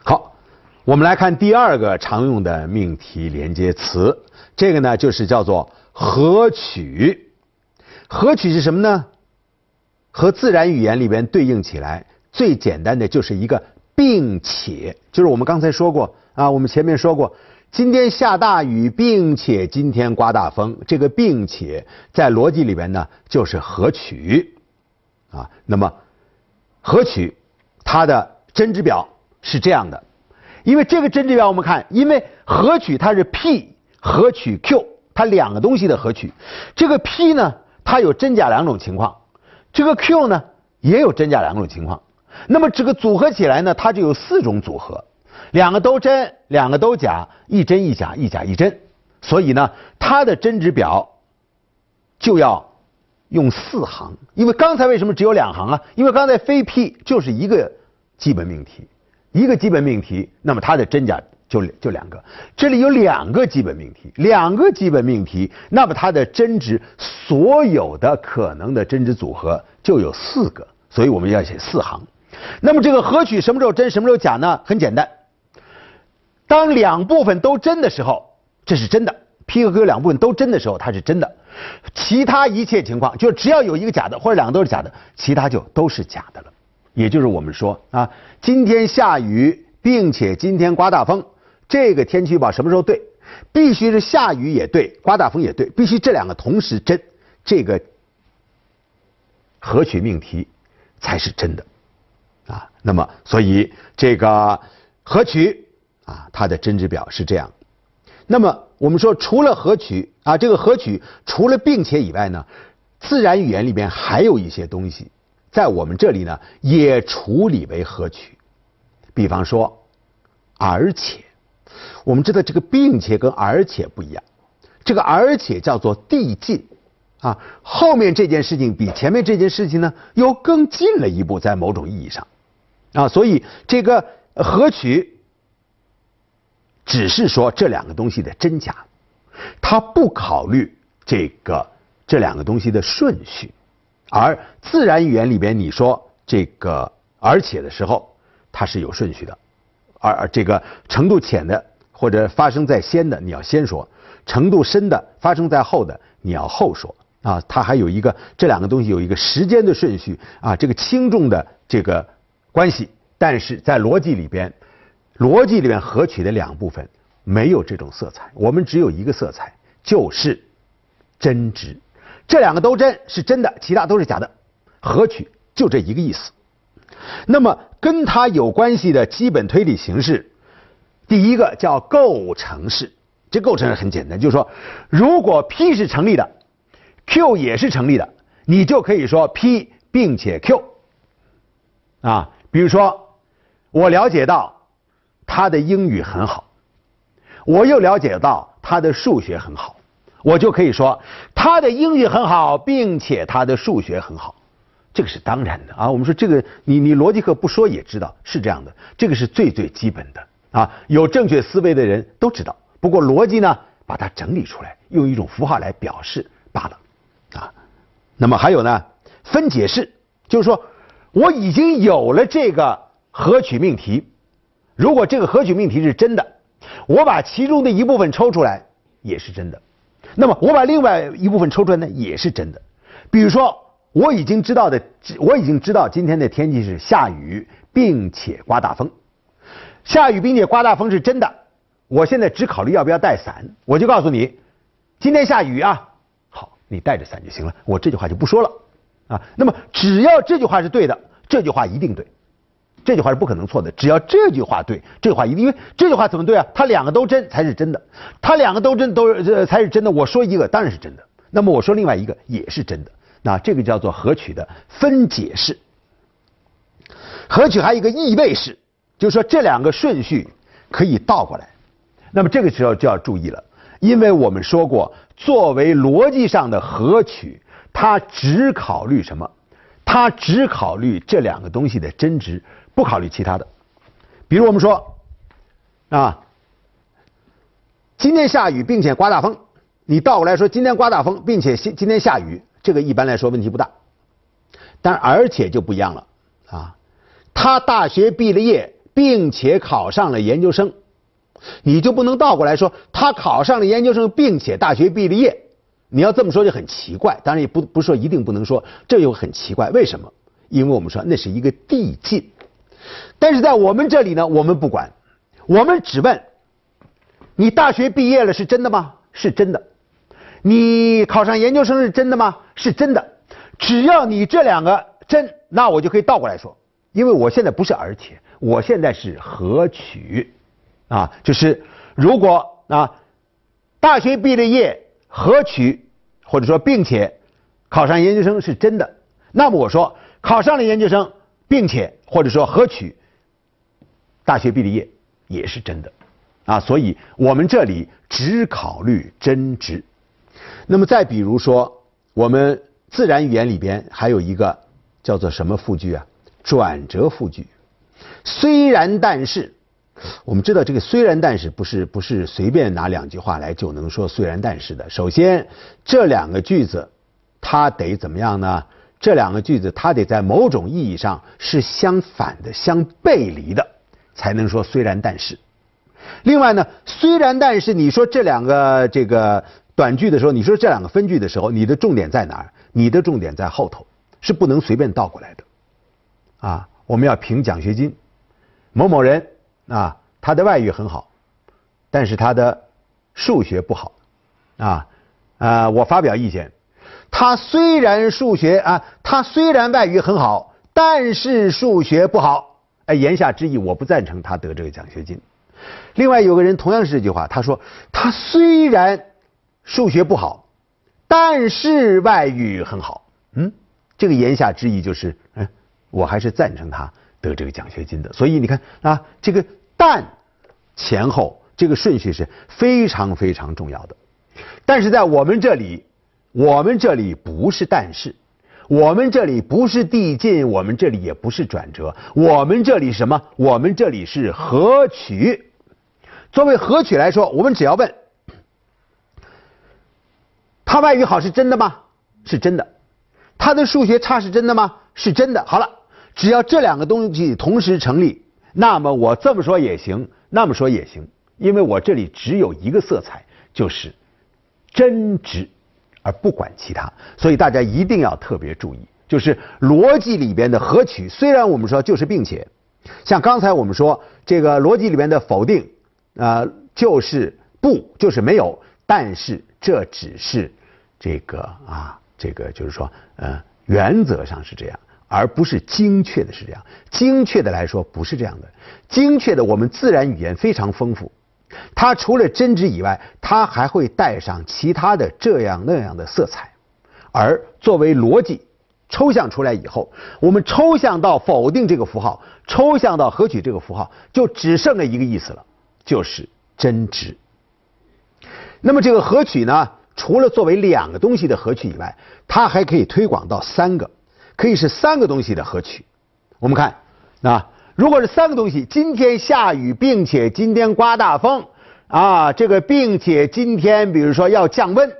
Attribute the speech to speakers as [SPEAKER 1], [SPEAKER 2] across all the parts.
[SPEAKER 1] 好，我们来看第二个常用的命题连接词，这个呢就是叫做合取。合取是什么呢？和自然语言里边对应起来，最简单的就是一个并且，就是我们刚才说过啊，我们前面说过，今天下大雨并且今天刮大风，这个并且在逻辑里边呢就是合取啊。那么合取它的真值表。是这样的，因为这个真值表我们看，因为合取它是 p 合取 q，它两个东西的合取，这个 p 呢它有真假两种情况，这个 q 呢也有真假两种情况，那么这个组合起来呢，它就有四种组合，两个都真，两个都假，一真一假，一假一真，所以呢它的真值表就要用四行，因为刚才为什么只有两行啊？因为刚才非 p 就是一个基本命题。一个基本命题，那么它的真假就就两个。这里有两个基本命题，两个基本命题，那么它的真值所有的可能的真值组合就有四个，所以我们要写四行。那么这个合取什么时候真，什么时候假呢？很简单，当两部分都真的时候，这是真的。P 和 Q 两部分都真的时候，它是真的。其他一切情况，就只要有一个假的，或者两个都是假的，其他就都是假的了。也就是我们说啊，今天下雨，并且今天刮大风，这个天气预报什么时候对？必须是下雨也对，刮大风也对，必须这两个同时真，这个合取命题才是真的啊。那么，所以这个合取啊，它的真值表是这样。那么，我们说除了合取啊，这个合取除了并且以外呢，自然语言里边还有一些东西。在我们这里呢，也处理为合取。比方说，而且，我们知道这个并且跟而且不一样。这个而且叫做递进啊，后面这件事情比前面这件事情呢又更进了一步，在某种意义上啊，所以这个合取只是说这两个东西的真假，它不考虑这个这两个东西的顺序。而自然语言里边，你说这个而且的时候，它是有顺序的。而这个程度浅的或者发生在先的，你要先说；程度深的发生在后的，你要后说。啊，它还有一个这两个东西有一个时间的顺序啊，这个轻重的这个关系。但是在逻辑里边，逻辑里面合取的两部分没有这种色彩，我们只有一个色彩，就是真值。这两个都真是真的，其他都是假的。合取就这一个意思。那么跟它有关系的基本推理形式，第一个叫构成式。这构成式很简单，就是说，如果 P 是成立的，Q 也是成立的，你就可以说 P 并且 Q。啊，比如说，我了解到他的英语很好，我又了解到他的数学很好。我就可以说他的英语很好，并且他的数学很好，这个是当然的啊。我们说这个，你你逻辑课不说也知道是这样的，这个是最最基本的啊。有正确思维的人都知道。不过逻辑呢，把它整理出来，用一种符号来表示罢了，啊。那么还有呢，分解式就是说，我已经有了这个合取命题，如果这个合取命题是真的，我把其中的一部分抽出来也是真的。那么我把另外一部分抽出来呢，也是真的。比如说，我已经知道的，我已经知道今天的天气是下雨，并且刮大风。下雨并且刮大风是真的。我现在只考虑要不要带伞。我就告诉你，今天下雨啊。好，你带着伞就行了。我这句话就不说了啊。那么只要这句话是对的，这句话一定对。这句话是不可能错的，只要这句话对，这句话一定因为这句话怎么对啊？它两个都真才是真的，它两个都真都才是真的。我说一个当然是真的，那么我说另外一个也是真的，那这个叫做合取的分解式。合取还有一个异位式，就是说这两个顺序可以倒过来，那么这个时候就要注意了，因为我们说过，作为逻辑上的合取，它只考虑什么？他只考虑这两个东西的真值，不考虑其他的。比如我们说，啊，今天下雨并且刮大风，你倒过来说今天刮大风并且今天下雨，这个一般来说问题不大。但而且就不一样了啊。他大学毕业并且考上了研究生，你就不能倒过来说他考上了研究生并且大学毕业。你要这么说就很奇怪，当然也不不是说一定不能说，这又很奇怪，为什么？因为我们说那是一个递进，但是在我们这里呢，我们不管，我们只问，你大学毕业了是真的吗？是真的，你考上研究生是真的吗？是真的，只要你这两个真，那我就可以倒过来说，因为我现在不是而且，我现在是何取，啊，就是如果啊，大学毕业合何取？或者说，并且考上研究生是真的，那么我说考上了研究生，并且或者说合取大学毕业也是真的啊，所以我们这里只考虑真值。那么再比如说，我们自然语言里边还有一个叫做什么复句啊？转折复句，虽然但是。我们知道这个虽然但是不是不是随便拿两句话来就能说虽然但是的。首先，这两个句子，它得怎么样呢？这两个句子，它得在某种意义上是相反的、相背离的，才能说虽然但是。另外呢，虽然但是，你说这两个这个短句的时候，你说这两个分句的时候，你的重点在哪儿？你的重点在后头，是不能随便倒过来的。啊，我们要评奖学金，某某人。啊，他的外语很好，但是他的数学不好。啊啊，我发表意见，他虽然数学啊，他虽然外语很好，但是数学不好。哎，言下之意，我不赞成他得这个奖学金。另外有个人同样是这句话，他说他虽然数学不好，但是外语很好。嗯，这个言下之意就是，嗯，我还是赞成他。得这个奖学金的，所以你看啊，这个但前后这个顺序是非常非常重要的。但是在我们这里，我们这里不是但是，我们这里不是递进，我们这里也不是转折，我们这里什么？我们这里是合取。作为合取来说，我们只要问他外语好是真的吗？是真的。他的数学差是真的吗？是真的。好了。只要这两个东西同时成立，那么我这么说也行，那么说也行，因为我这里只有一个色彩，就是真值，而不管其他。所以大家一定要特别注意，就是逻辑里边的合取，虽然我们说就是并且，像刚才我们说这个逻辑里边的否定，呃，就是不，就是没有，但是这只是这个啊，这个就是说呃，原则上是这样。而不是精确的是这样，精确的来说不是这样的。精确的，我们自然语言非常丰富，它除了真值以外，它还会带上其他的这样那样的色彩。而作为逻辑抽象出来以后，我们抽象到否定这个符号，抽象到合取这个符号，就只剩了一个意思了，就是真值。那么这个合取呢，除了作为两个东西的合取以外，它还可以推广到三个。可以是三个东西的合取，我们看，啊，如果是三个东西，今天下雨并且今天刮大风，啊，这个并且今天比如说要降温，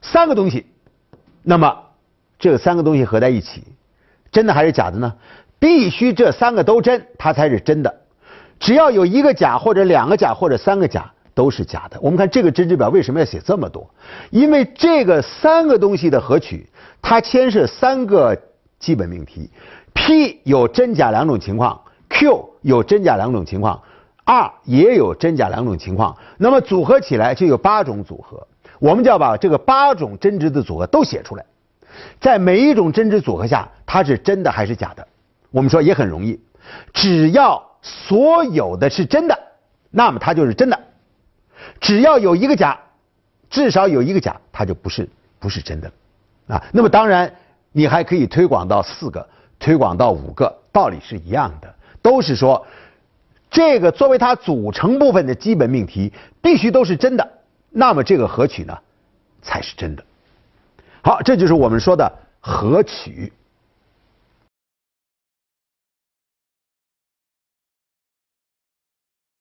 [SPEAKER 1] 三个东西，那么这三个东西合在一起，真的还是假的呢？必须这三个都真，它才是真的，只要有一个假或者两个假或者三个假。都是假的。我们看这个真值表为什么要写这么多？因为这个三个东西的合取，它牵涉三个基本命题，p 有真假两种情况，q 有真假两种情况，r 也有真假两种情况。那么组合起来就有八种组合。我们就要把这个八种真值的组合都写出来，在每一种真值组合下，它是真的还是假的？我们说也很容易，只要所有的是真的，那么它就是真的。只要有一个假，至少有一个假，它就不是不是真的，啊。那么当然，你还可以推广到四个，推广到五个，道理是一样的，都是说这个作为它组成部分的基本命题必须都是真的，那么这个合取呢，才是真的。好，这就是我们说的合取。